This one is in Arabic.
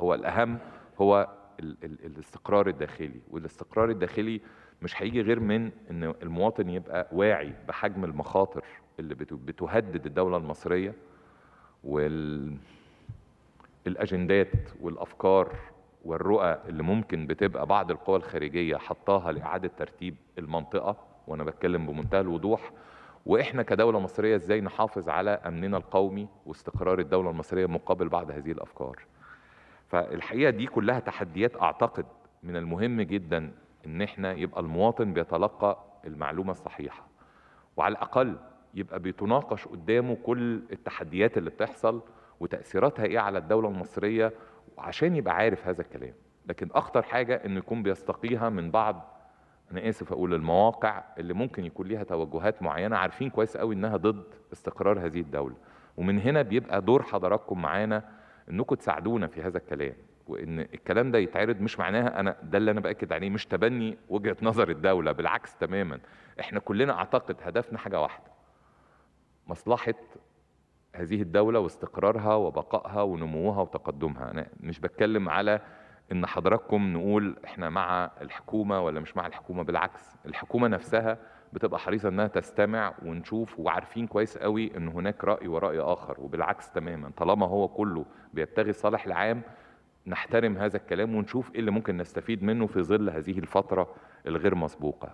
هو الأهم هو ال ال الاستقرار الداخلي والاستقرار الداخلي مش هيجي غير من ان المواطن يبقى واعي بحجم المخاطر اللي بتهدد الدوله المصريه والاجندات والافكار والرؤى اللي ممكن بتبقى بعض القوى الخارجيه حطاها لاعاده ترتيب المنطقه وانا بتكلم بمنتهى الوضوح واحنا كدوله مصريه ازاي نحافظ على امننا القومي واستقرار الدوله المصريه مقابل بعض هذه الافكار فالحقيقه دي كلها تحديات اعتقد من المهم جدا ان احنا يبقى المواطن بيتلقى المعلومه الصحيحه وعلى الاقل يبقى بيتناقش قدامه كل التحديات اللي بتحصل وتاثيراتها ايه على الدوله المصريه عشان يبقى عارف هذا الكلام لكن اخطر حاجه انه يكون بيستقيها من بعض انا اسف اقول المواقع اللي ممكن يكون ليها توجهات معينه عارفين كويس قوي انها ضد استقرار هذه الدوله ومن هنا بيبقى دور حضراتكم معانا انكم تساعدونا في هذا الكلام وان الكلام ده يتعرض مش معناها انا ده اللي انا باكد عليه مش تبني وجهه نظر الدوله بالعكس تماما احنا كلنا اعتقد هدفنا حاجه واحده مصلحه هذه الدوله واستقرارها وبقائها ونموها وتقدمها انا مش بتكلم على ان حضراتكم نقول احنا مع الحكومه ولا مش مع الحكومه بالعكس الحكومه نفسها بتبقى حريصه انها تستمع ونشوف وعارفين كويس قوي ان هناك راي وراي اخر وبالعكس تماما طالما هو كله بيبتغي الصالح العام نحترم هذا الكلام ونشوف ايه اللي ممكن نستفيد منه في ظل هذه الفتره الغير مسبوقه